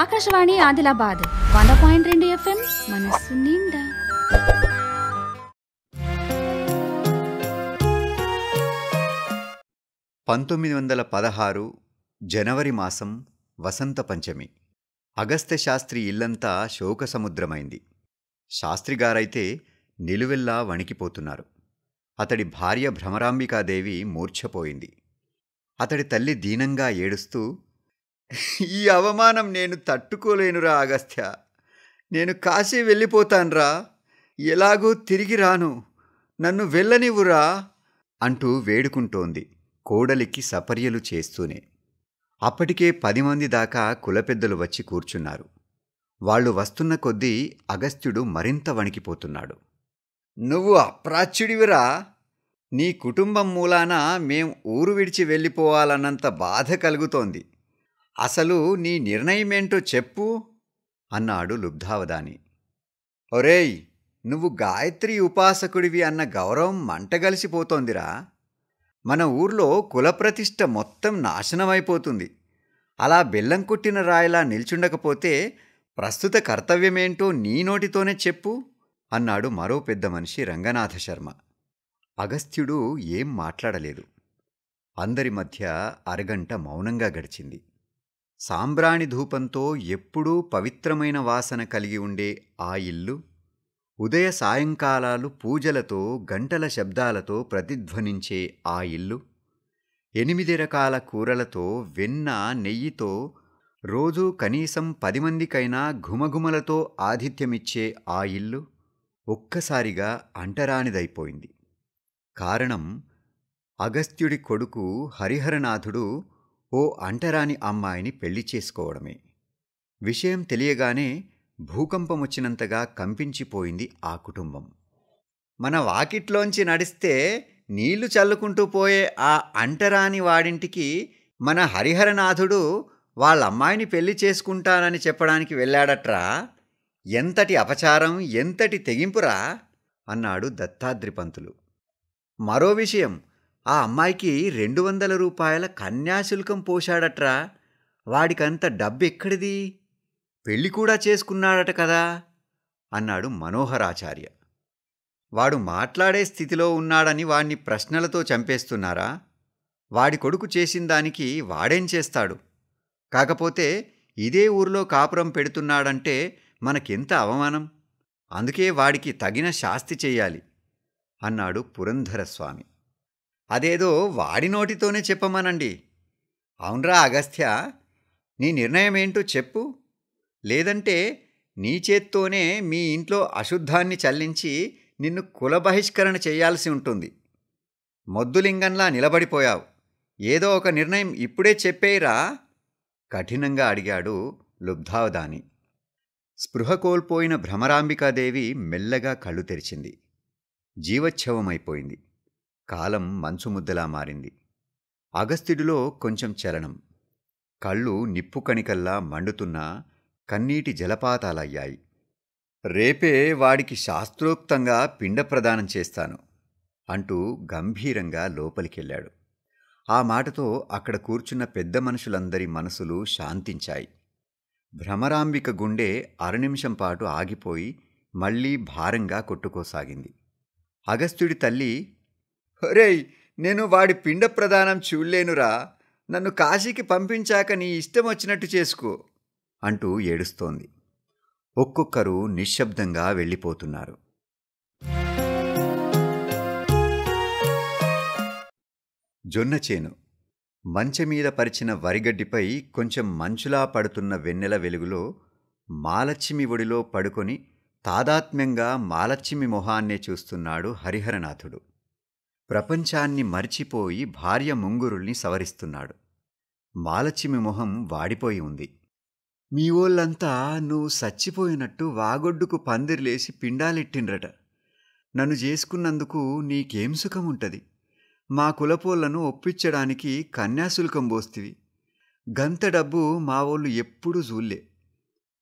ఆకాశవాణి ఆదిలాబాద్ వంద పాయింట్ రెండు ఎఫ్ఎం మనస్సు నిండా పంతొమ్మిది వందల పదహారు జనవరి మాసం వసంత పంచమి అగస్త్య శాస్త్రి ఇల్లంతా శోకసముద్రమైంది శాస్త్రిగారైతే నిలువెల్లా వణికిపోతున్నారు అతడి భార్య భ్రమరాంబికాదేవి మూర్ఛపోయింది అతడి తల్లి దీనంగా ఏడుస్తూ ఈ అవమానం నేను తట్టుకోలేనురా అగస్త్య నేను కాశీ వెళ్ళిపోతాన్రా ఎలాగూ తిరిగి రాను నన్ను వెళ్ళనివ్వురా అంటూ వేడుకుంటోంది కోడలికి సపర్యలు చేస్తూనే అప్పటికే పది మంది దాకా కులపెద్దలు వచ్చి కూర్చున్నారు వాళ్ళు వస్తున్న కొద్దీ అగస్త్యుడు మరింత వణికిపోతున్నాడు నువ్వు అప్రాచ్యుడివిరా నీ కుటుంబం మూలాన మేం ఊరు విడిచి వెళ్ళిపోవాలన్నంత బాధ కలుగుతోంది అసలు నీ నిర్ణయమేంటో చెప్పు అన్నాడు లుబ్ధావదాని ఒరేయ్ నువ్వు గాయత్రి ఉపాసకుడివి అన్న గౌరవం మంటగలిసిపోతోందిరా మన ఊర్లో కులప్రతిష్ట మొత్తం నాశనమైపోతుంది అలా బెల్లం కొట్టిన రాయిలా నిల్చుండకపోతే ప్రస్తుత కర్తవ్యమేంటో నీ నోటితోనే చెప్పు అన్నాడు మరో పెద్ద మనిషి రంగనాథ శర్మ అగస్త్యుడు ఏం మాట్లాడలేదు అందరి మధ్య అరగంట మౌనంగా గడిచింది సాంబ్రాణి ధూపంతో ఎప్పుడూ పవిత్రమైన వాసన కలిగి ఉండే ఆ ఇల్లు ఉదయ సాయంకాలాలు పూజలతో గంటల శబ్దాలతో ప్రతిధ్వనించే ఆ ఇల్లు ఎనిమిది రకాల కూరలతో వెన్న నెయ్యితో రోజూ కనీసం పది మందికైనా ఘుమఘుమలతో ఆతిథ్యమిచ్చే ఆ ఇల్లు ఒక్కసారిగా అంటరానిదైపోయింది కారణం అగస్త్యుడి కొడుకు హరిహరనాథుడు ఓ అంటరాని అమ్మాయిని పెళ్లి చేసుకోవడమే విషయం తెలియగానే భూకంపం వచ్చినంతగా కంపించిపోయింది ఆ కుటుంబం మన వాకిట్లోంచి నడిస్తే నీళ్లు చల్లుకుంటూ పోయే ఆ అంటరాని వాడింటికి మన హరిహరనాథుడు వాళ్ళ అమ్మాయిని పెళ్లి చేసుకుంటానని చెప్పడానికి వెళ్ళాడట్రా ఎంతటి అపచారం ఎంతటి తెగింపురా అన్నాడు దత్తాద్రిపంతులు మరో విషయం ఆ అమ్మాయికి రెండు వందల రూపాయల కన్యాశుల్కం పోశాడట్రా వాడికంత డబ్బెక్కడిది పెళ్ళి కూడా చేసుకున్నాడట కదా అన్నాడు మనోహరాచార్య వాడు మాట్లాడే స్థితిలో ఉన్నాడని వాణ్ణి ప్రశ్నలతో చంపేస్తున్నారా వాడి కొడుకు చేసిన దానికి వాడేం చేస్తాడు కాకపోతే ఇదే ఊర్లో కాపురం పెడుతున్నాడంటే మనకెంత అవమానం అందుకే వాడికి తగిన శాస్తి చేయాలి అన్నాడు పురంధరస్వామి అదేదో వాడి నోటితోనే చెప్పమనండి అవునరా అగస్త్య నీ నిర్ణయం ఏంటో చెప్పు లేదంటే నీ చేత్తోనే మీ ఇంట్లో అశుద్ధాన్ని చల్లించి నిన్ను కుల బహిష్కరణ చేయాల్సి ఉంటుంది మొద్దులింగంలా నిలబడిపోయావు ఏదో ఒక నిర్ణయం ఇప్పుడే చెప్పేయిరా కఠినంగా అడిగాడు లుబ్ధావదాని స్పృహ కోల్పోయిన భ్రమరాంబికాదేవి మెల్లగా కళ్ళు తెరిచింది జీవోత్సవమైపోయింది కాలం మంచుముద్దలా మారింది అగస్త్యుడిలో కొంచెం చలనం కళ్ళు నిప్పు కణికల్లా మండుతున్న కన్నీటి జలపాతాలయ్యాయి రేపే వాడికి శాస్త్రోక్తంగా పిండ ప్రదానం చేస్తాను అంటూ గంభీరంగా లోపలికెళ్ళాడు ఆ మాటతో అక్కడ కూర్చున్న పెద్ద మనుషులందరి మనసులు శాంతించాయి భ్రమరాంబిక గుండె అరనిమిషంపాటు పాటు ఆగిపోయి మళ్లీ భారంగా కొట్టుకోసాగింది అగస్త్యుడి తల్లి ఒరేయ్ నేను వాడి పిండ ప్రదానం చూడలేనురా నన్ను కాశీకి పంపించాక నీ ఇష్టం వచ్చినట్టు చేసుకో అంటూ ఏడుస్తోంది ఒక్కొక్కరు నిశ్శబ్దంగా వెళ్ళిపోతున్నారు జొన్న చేను మీద పరిచిన వరిగడ్డిపై కొంచెం మంచులా పడుతున్న వెన్నెల వెలుగులో మాలచ్చిమి ఒడిలో పడుకొని తాదాత్మ్యంగా మాలచ్చిమి మొహాన్నే చూస్తున్నాడు హరిహరనాథుడు ప్రపంచాన్ని మరిచిపోయి భార్య ముంగురుల్ని సవరిస్తున్నాడు మాలచిమి మొహం వాడిపోయి ఉంది మీ ఓళ్ళంతా నువ్వు సచ్చిపోయినట్టు వాగొడ్డుకు పందిరిలేసి పిండాలెట్టిండ్రట నన్ను చేసుకున్నందుకు నీకేం సుఖముంటది మా కులపోళ్లను ఒప్పించడానికి కన్యాశుల్కం పోస్తివి గంత డబ్బు మా వాళ్ళు ఎప్పుడూ జూల్లే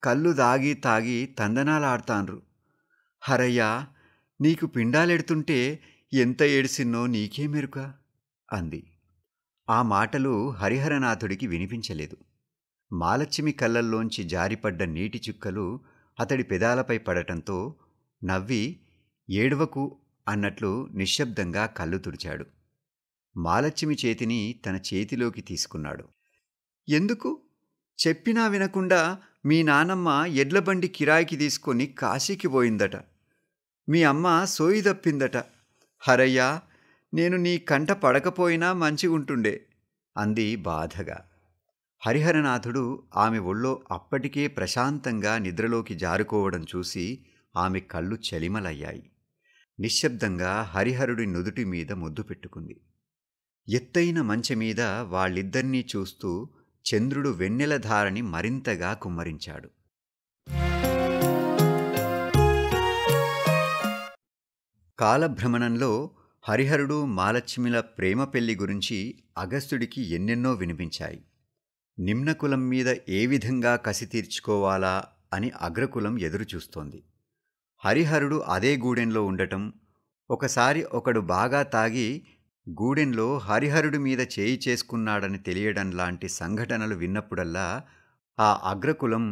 కళ్ళు దాగి తాగి తందనాలాడతాన్రు హరయ్యా నీకు పిండాలెడుతుంటే ఎంత ఏడిసిన్నో నీకే మెరుక అంది ఆ మాటలు హరిహరనాథుడికి వినిపించలేదు మాలచ్చిమి కళ్ళల్లోంచి జారిపడ్డ నీటి చుక్కలు అతడి పెదాలపై పడటంతో నవ్వి ఏడవకు అన్నట్లు నిశ్శబ్దంగా కళ్ళు తుడిచాడు మాలచ్చిమి చేతిని తన చేతిలోకి తీసుకున్నాడు ఎందుకు చెప్పినా వినకుండా మీ నానమ్మ ఎడ్లబండి కిరాయికి తీసుకొని కాశీకి పోయిందట మీ అమ్మ సోయి తప్పిందట హరయ్యా నేను నీ కంట పడకపోయినా మంచిగుంటుండే అంది బాధగా హరిహరనాథుడు ఆమె ఒళ్ళో అప్పటికే ప్రశాంతంగా నిద్రలోకి జారుకోవడం చూసి ఆమె కళ్ళు చలిమలయ్యాయి నిశ్శబ్దంగా హరిహరుడి నుదుటి మీద ముద్దు పెట్టుకుంది ఎత్తైన మంచె మీద వాళ్ళిద్దర్నీ చూస్తూ చంద్రుడు వెన్నెలధారని మరింతగా కుమ్మరించాడు కాలభ్రమణంలో హరిహరుడు మాలక్ష్మిల ప్రేమ పెళ్లి గురించి అగస్త్యుడికి ఎన్నెన్నో వినిపించాయి నిమ్నకులం మీద ఏ విధంగా కసి తీర్చుకోవాలా అని అగ్రకులం ఎదురుచూస్తోంది హరిహరుడు అదే గూడెంలో ఉండటం ఒకసారి ఒకడు బాగా తాగి గూడెంలో హరిహరుడి మీద చేయి చేసుకున్నాడని తెలియడం లాంటి సంఘటనలు విన్నప్పుడల్లా ఆ అగ్రకులం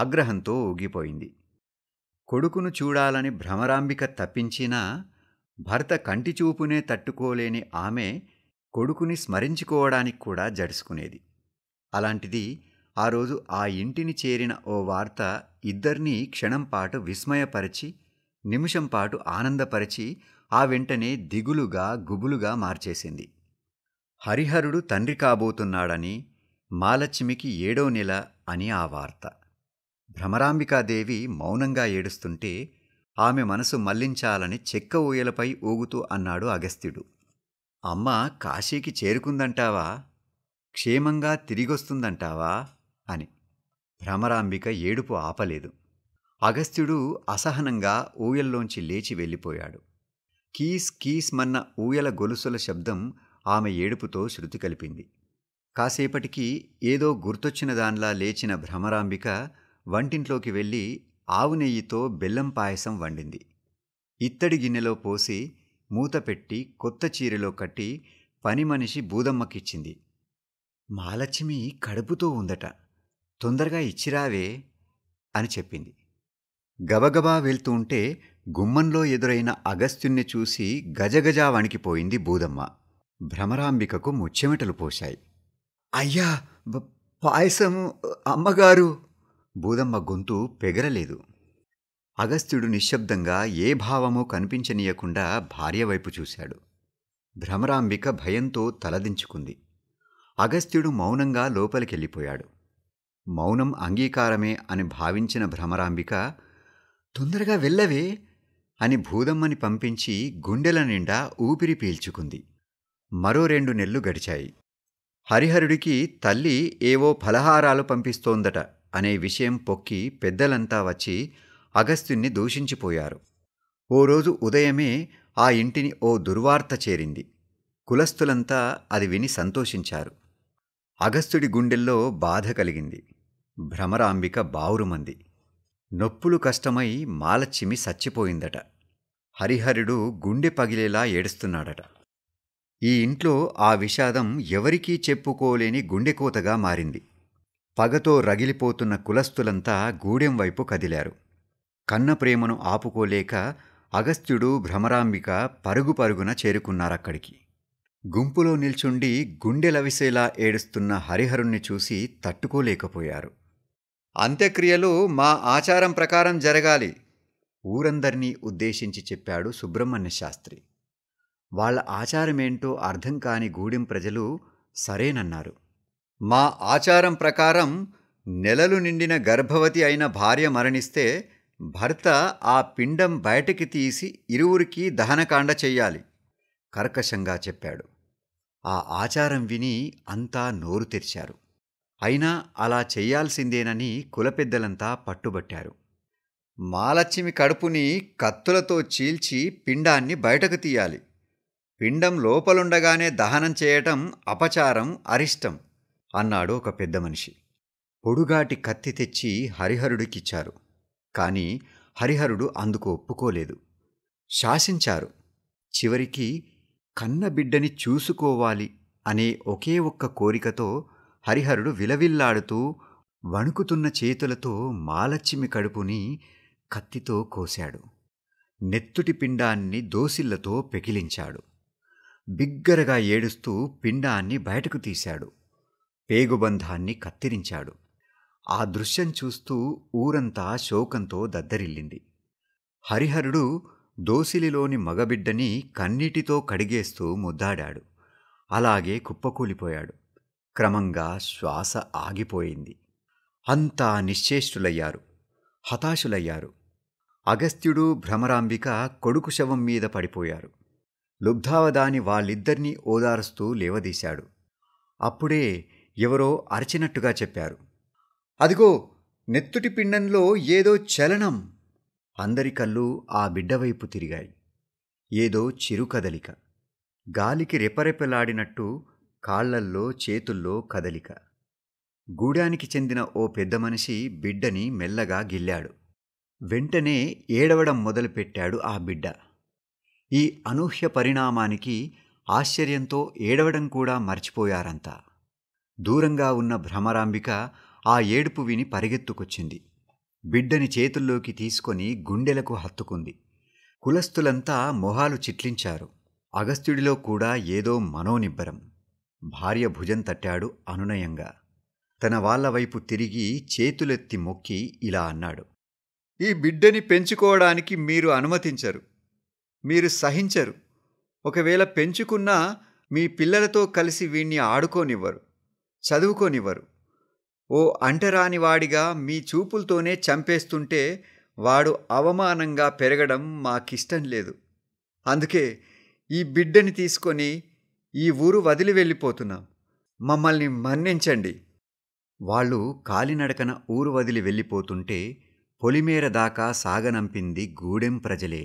ఆగ్రహంతో ఊగిపోయింది కొడుకును చూడాలని భ్రమరాంబిక తప్పించినా భర్త కంటిచూపునే తట్టుకోలేని ఆమె కొడుకుని స్మరించుకోవడానికి కూడా జడుసుకునేది అలాంటిది ఆ రోజు ఆ ఇంటిని చేరిన ఓ వార్త ఇద్దరినీ క్షణంపాటు విస్మయపరిచి నిమిషంపాటు ఆనందపరిచి ఆ వెంటనే దిగులుగా గుబులుగా మార్చేసింది హరిహరుడు తండ్రి కాబోతున్నాడని మాలక్ష్మికి ఏడో నెల అని ఆ వార్త భ్రమరాంబికాదేవి మౌనంగా ఏడుస్తుంటే ఆమె మనసు మళ్లించాలని చెక్క ఊయలపై ఊగుతూ అన్నాడు అగస్త్యుడు అమ్మ కాశీకి చేరుకుందంటావా క్షేమంగా తిరిగొస్తుందంటావా అని భ్రమరాంబిక ఏడుపు ఆపలేదు అగస్త్యుడు అసహనంగా ఊయల్లోంచి లేచి వెళ్ళిపోయాడు కీస్ కీస్ మన్న ఊయల గొలుసుల శబ్దం ఆమె ఏడుపుతో శృతి కలిపింది కాసేపటికి ఏదో గుర్తొచ్చిన దానిలా లేచిన భ్రమరాంబిక వంటింట్లోకి వెళ్ళి ఆవు నెయ్యితో బెల్లం పాయసం వండింది ఇత్తడి గిన్నెలో పోసి మూత పెట్టి కొత్త చీరలో కట్టి పని మనిషి బూదమ్మకిచ్చింది మాలక్ష్మి కడుపుతో ఉందట తొందరగా ఇచ్చిరావే అని చెప్పింది గబగబా వెళ్తూ ఉంటే గుమ్మంలో ఎదురైన అగస్త్యుణ్ణి చూసి గజగజ వణికిపోయింది బూదమ్మ భ్రమరాంబికకు ముచ్చెమటలు పోశాయి అయ్యా పాయసము అమ్మగారు బూదమ్మ గొంతు పెగరలేదు అగస్త్యుడు నిశ్శబ్దంగా ఏ భావమో కనిపించనీయకుండా భార్యవైపు చూశాడు భ్రమరాంబిక భయంతో తలదించుకుంది అగస్త్యుడు మౌనంగా లోపలికెళ్ళిపోయాడు మౌనం అంగీకారమే అని భావించిన భ్రమరాంబిక తొందరగా వెళ్ళవే అని భూదమ్మని పంపించి గుండెల నిండా ఊపిరి పీల్చుకుంది మరో రెండు నెల్లు గడిచాయి హరిహరుడికి తల్లి ఏవో ఫలహారాలు పంపిస్తోందట అనే విషయం పొక్కి పెద్దలంతా వచ్చి అగస్త్యుణ్ణి దూషించిపోయారు ఓ రోజు ఉదయమే ఆ ఇంటిని ఓ దుర్వార్త చేరింది కులస్థులంతా అది విని సంతోషించారు అగస్త్యుడి గుండెల్లో బాధ కలిగింది భ్రమరాంబిక బావురుమంది నొప్పులు కష్టమై మాలచిమి చచ్చిపోయిందట హరిహరుడు గుండె పగిలేలా ఏడుస్తున్నాడట ఈ ఇంట్లో ఆ విషాదం ఎవరికీ చెప్పుకోలేని గుండెకోతగా మారింది పగతో రగిలిపోతున్న కులస్తులంతా గూడెం వైపు కదిలారు కన్న ప్రేమను ఆపుకోలేక అగస్త్యుడు భ్రమరాంబిక పరుగు పరుగున చేరుకున్నారక్కడికి గుంపులో నిల్చుండి గుండెలవిసేలా ఏడుస్తున్న హరిహరుణ్ణి చూసి తట్టుకోలేకపోయారు అంత్యక్రియలు మా ఆచారం ప్రకారం జరగాలి ఊరందరినీ ఉద్దేశించి చెప్పాడు సుబ్రహ్మణ్య శాస్త్రి వాళ్ళ ఆచారమేంటో అర్థం కాని గూడెం ప్రజలు సరేనన్నారు మా ఆచారం ప్రకారం నెలలు నిండిన గర్భవతి అయిన భార్య మరణిస్తే భర్త ఆ పిండం బయటికి తీసి ఇరువురికి దహనకాండ చెయ్యాలి కర్కశంగా చెప్పాడు ఆ ఆచారం విని అంతా నోరు తెరిచారు అయినా అలా చెయ్యాల్సిందేనని కులపెద్దలంతా పట్టుబట్టారు మాలచ్చిమి కడుపుని కత్తులతో చీల్చి పిండాన్ని బయటకు తీయాలి పిండం లోపలుండగానే దహనం చేయటం అపచారం అరిష్టం అన్నాడు ఒక పెద్ద మనిషి పొడుగాటి కత్తి తెచ్చి హరిహరుడికిచ్చారు కానీ హరిహరుడు అందుకు ఒప్పుకోలేదు శాసించారు చివరికి కన్నబిడ్డని చూసుకోవాలి అనే ఒకే ఒక్క కోరికతో హరిహరుడు విలవిల్లాడుతూ వణుకుతున్న చేతులతో మాలచ్చిమి కడుపుని కత్తితో కోశాడు నెత్తుటి పిండాన్ని దోసిళ్లతో పెకిలించాడు బిగ్గరగా ఏడుస్తూ పిండాన్ని బయటకు తీశాడు పేగుబంధాన్ని కత్తిరించాడు ఆ దృశ్యం చూస్తూ ఊరంతా శోకంతో దద్దరిల్లింది హరిహరుడు దోసిలిలోని మగబిడ్డని కన్నీటితో కడిగేస్తూ ముద్దాడాడు అలాగే కుప్పకూలిపోయాడు క్రమంగా శ్వాస ఆగిపోయింది అంతా నిశ్చేష్టులయ్యారు హతాశులయ్యారు అగస్త్యుడు భ్రమరాంబిక కొడుకు శవం మీద పడిపోయారు లుబ్ధావదాని వాళ్ళిద్దరినీ ఓదారుస్తూ లేవదీశాడు అప్పుడే ఎవరో అరిచినట్టుగా చెప్పారు అదిగో నెత్తుటి పిండంలో ఏదో చలనం అందరి కళ్ళు ఆ బిడ్డవైపు తిరిగాయి ఏదో చిరుకదలిక గాలికి రెపరెపలాడినట్టు కాళ్లల్లో చేతుల్లో కదలిక గూడానికి చెందిన ఓ పెద్ద మనిషి బిడ్డని మెల్లగా గిల్లాడు వెంటనే ఏడవడం మొదలుపెట్టాడు ఆ బిడ్డ ఈ అనూహ్య పరిణామానికి ఆశ్చర్యంతో ఏడవడం కూడా మర్చిపోయారంతా దూరంగా ఉన్న భ్రమరాంబిక ఆ ఏడుపు విని పరిగెత్తుకొచ్చింది బిడ్డని చేతుల్లోకి తీసుకొని గుండెలకు హత్తుకుంది కులస్థులంతా మొహాలు చిట్లించారు అగస్త్యుడిలో కూడా ఏదో మనోనిబ్బరం భార్య భుజం తట్టాడు అనునయంగా తన వాళ్ళ వైపు తిరిగి చేతులెత్తి మొక్కి ఇలా అన్నాడు ఈ బిడ్డని పెంచుకోవడానికి మీరు అనుమతించరు మీరు సహించరు ఒకవేళ పెంచుకున్నా మీ పిల్లలతో కలిసి వీణ్ణి ఆడుకోనివ్వరు చదువుకోనివ్వరు ఓ అంటరానివాడిగా మీ చూపులతోనే చంపేస్తుంటే వాడు అవమానంగా పెరగడం మాకిష్టం లేదు అందుకే ఈ బిడ్డని తీసుకొని ఈ ఊరు వదిలి వెళ్ళిపోతున్నాం మమ్మల్ని మన్నించండి వాళ్ళు కాలినడకన ఊరు వదిలి వెళ్ళిపోతుంటే పొలిమేర దాకా సాగనంపింది గూడెం ప్రజలే